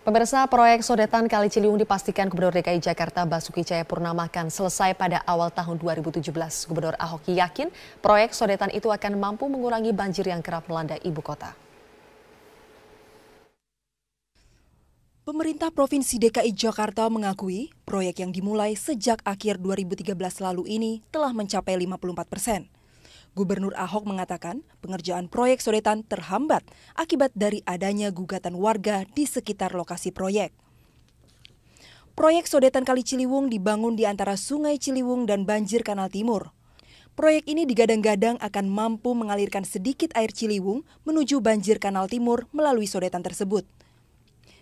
Pemirsa proyek sodetan Kali Ciliwung dipastikan Gubernur DKI Jakarta Basuki Cahayapurnama akan selesai pada awal tahun 2017. Gubernur Ahok yakin proyek sodetan itu akan mampu mengurangi banjir yang kerap melanda ibu kota. Pemerintah Provinsi DKI Jakarta mengakui proyek yang dimulai sejak akhir 2013 lalu ini telah mencapai 54 persen. Gubernur Ahok mengatakan pengerjaan proyek sodetan terhambat akibat dari adanya gugatan warga di sekitar lokasi proyek. Proyek sodetan Kali Ciliwung dibangun di antara Sungai Ciliwung dan Banjir Kanal Timur. Proyek ini digadang-gadang akan mampu mengalirkan sedikit air Ciliwung menuju Banjir Kanal Timur melalui sodetan tersebut.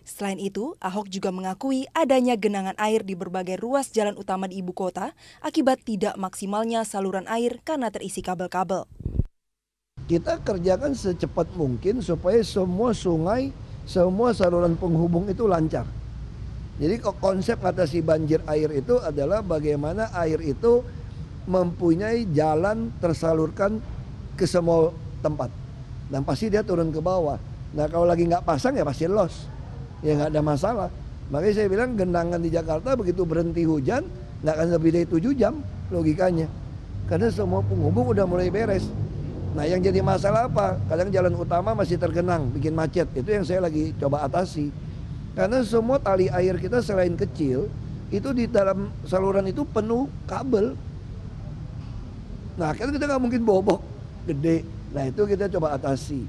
Selain itu, Ahok juga mengakui adanya genangan air di berbagai ruas jalan utama di ibu kota akibat tidak maksimalnya saluran air karena terisi kabel-kabel. Kita kerjakan secepat mungkin supaya semua sungai, semua saluran penghubung itu lancar. Jadi konsep atasi banjir air itu adalah bagaimana air itu mempunyai jalan tersalurkan ke semua tempat. Dan pasti dia turun ke bawah. Nah kalau lagi nggak pasang ya pasti loss ya nggak ada masalah makanya saya bilang genangan di Jakarta begitu berhenti hujan nggak akan lebih dari tujuh jam logikanya karena semua penghubung udah mulai beres nah yang jadi masalah apa kadang jalan utama masih tergenang bikin macet itu yang saya lagi coba atasi karena semua tali air kita selain kecil itu di dalam saluran itu penuh kabel nah kan kita nggak mungkin bobok gede nah itu kita coba atasi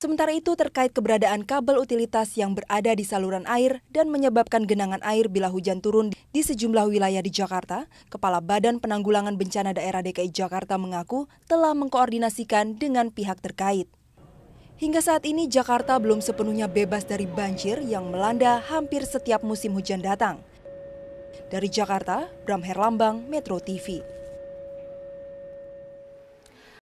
Sementara itu terkait keberadaan kabel utilitas yang berada di saluran air dan menyebabkan genangan air bila hujan turun di sejumlah wilayah di Jakarta, Kepala Badan Penanggulangan Bencana Daerah DKI Jakarta mengaku telah mengkoordinasikan dengan pihak terkait. Hingga saat ini Jakarta belum sepenuhnya bebas dari banjir yang melanda hampir setiap musim hujan datang. Dari Jakarta, Bram Herlambang, Metro TV.